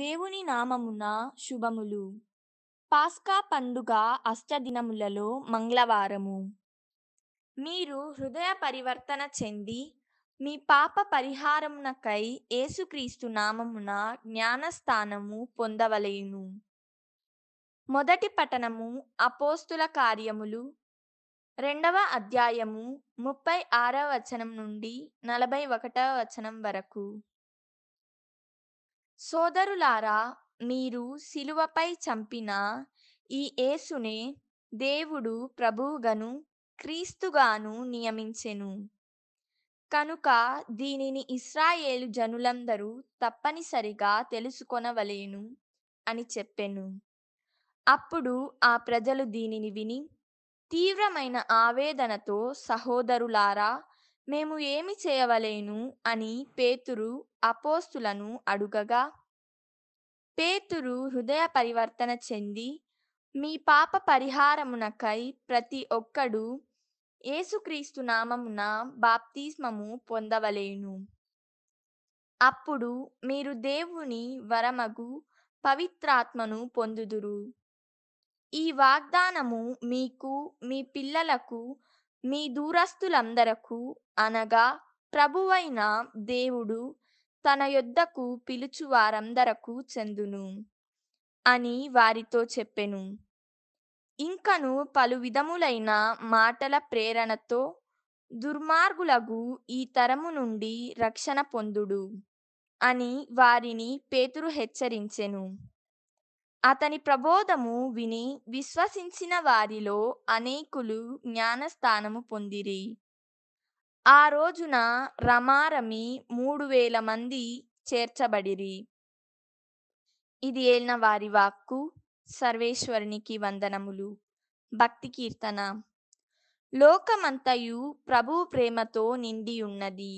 దేవుని నామమున శుభములు పాస్కా పండుగ అష్టదినములలో మంగళవారము మీరు హృదయ పరివర్తన చెంది మీ పాప పరిహారమునకై యేసుక్రీస్తు నామమున జ్ఞానస్థానము పొందవలేను మొదటి పట్టణము అపోస్తుల కార్యములు రెండవ అధ్యాయము ముప్పై ఆరవ వచనం నుండి నలభై ఒకటవ వచనం వరకు సోదరులారా మీరు శిలువపై చంపిన ఈ యేసునే దేవుడు ప్రభువుగను క్రీస్తుగాను నియమించెను కనుక దీనిని ఇస్రాయేలు జనులందరూ తప్పనిసరిగా తెలుసుకొనవలేను అని చెప్పెను అప్పుడు ఆ ప్రజలు దీనిని విని తీవ్రమైన ఆవేదనతో సహోదరులారా మేము ఏమి చేయవలేను అని పేతురు అపోస్తులను అడుగగా పేతురు హృదయ పరివర్తన చెంది మీ పాప పరిహారమునకై ప్రతి ఒక్కడు ఏసుక్రీస్తు నామమున బాప్తిస్మము పొందవలేను అప్పుడు మీరు దేవుని వరమగు పవిత్రాత్మను పొందుదురు ఈ వాగ్దానము మీకు మీ పిల్లలకు మీ దూరస్తులందరకు అనగా ప్రభువైన దేవుడు తన యొద్దకు పిలుచు వారందరకు చెందును అని వారితో చెప్పెను ఇంకను పలు విధములైన మాటల ప్రేరణతో దుర్మార్గులగు ఈ తరము నుండి రక్షణ పొందుడు అని వారిని పేతురు హెచ్చరించెను అతని ప్రబోధము విని విశ్వసించిన వారిలో అనేకులు జ్ఞానస్థానము పొందిరి ఆ రోజున రమారమి మూడు వేల మంది చేర్చబడిరి ఇది ఏలిన వారి వాక్కు సర్వేశ్వరునికి వందనములు భక్తి కీర్తన లోకమంతయు ప్రభు ప్రేమతో నిండి ఉన్నది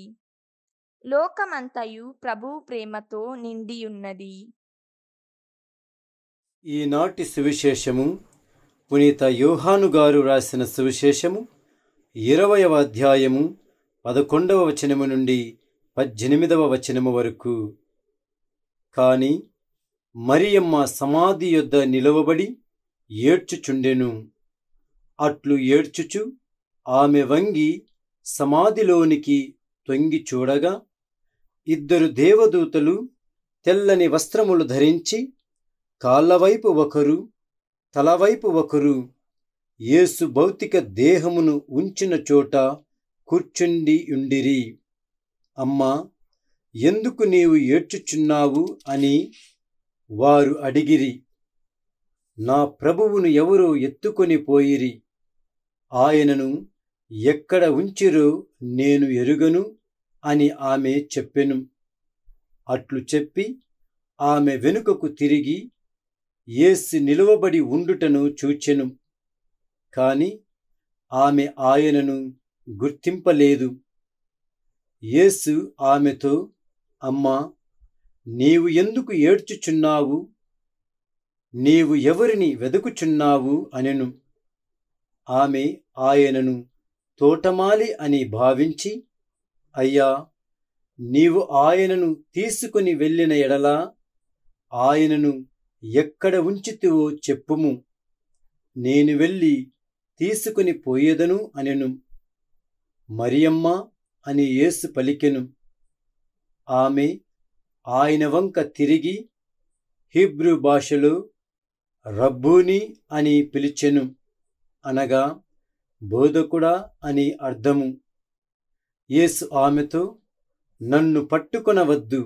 లోకమంతయు ప్రభు ప్రేమతో నిండి ఉన్నది ఈనాటి సువిశేషము పునీత యోహాను గారు రాసిన సువిశేషము ఇరవయవ అధ్యాయము పదకొండవ వచనము నుండి పద్దెనిమిదవ వచనము వరకు కాని మరియమ్మ సమాధి యొద్ద నిలవబడి ఏడ్చుచుండెను అట్లు ఏడ్చుచు ఆమె వంగి సమాధిలోనికి తొంగి చూడగా ఇద్దరు దేవదూతలు తెల్లని వస్త్రములు ధరించి కాళ్ళవైపు ఒకరు తలవైపు ఒకరు యేసు భౌతిక దేహమును ఉంచిన చోట కూర్చుండి ఉండిరి అమ్మా ఎందుకు నీవు ఏడ్చుచున్నావు అని వారు అడిగిరి నా ప్రభువును ఎవరో ఎత్తుకొని పోయిరి ఆయనను ఎక్కడ ఉంచిరో నేను ఎరుగను అని ఆమె చెప్పెను అట్లు చెప్పి ఆమె వెనుకకు తిరిగి యేసు నిలువబడి ఉండుటను చూచెను కాని ఆమె ఆయనను గుర్తింపలేదు యేసు ఆమెతో అమ్మా నీవు ఎందుకు ఏడ్చుచున్నావు నీవు ఎవరిని వెదుకుచున్నావు అనెను ఆమె ఆయనను తోటమాలి అని భావించి అయ్యా నీవు ఆయనను తీసుకుని వెళ్ళిన ఎడలా ఆయనను ఎక్కడ ఉంచితివో చెప్పుము నేను వెళ్ళి తీసుకుని పోయేదను అనెను మరియమ్మ అని ఏసు పలికెను ఆమె ఆయన వంక తిరిగి హీబ్రూ భాషలో రబ్బూని అని పిలిచెను అనగా బోధకుడా అని అర్థము యేసు ఆమెతో నన్ను పట్టుకొనవద్దు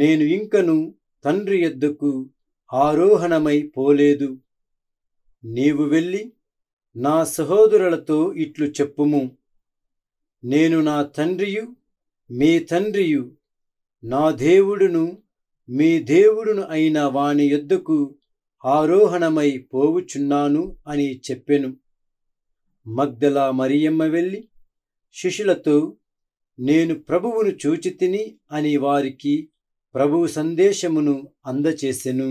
నేను ఇంకను తండ్రి ఎద్దుకు ఆరోహణమై పోలేదు నీవు వెళ్ళి నా సహోదరులతో ఇట్లు చెప్పుము నేను నా తండ్రియు మీ తండ్రియు నా దేవుడును మీ దేవుడును అయిన వాని యొద్దకు ఆరోహణమై పోవుచున్నాను అని చెప్పెను మగ్దలా మరియమ్మ వెళ్ళి శిష్యులతో నేను ప్రభువును చూచితిని అని వారికి ప్రభువు సందేశమును అందచేసెను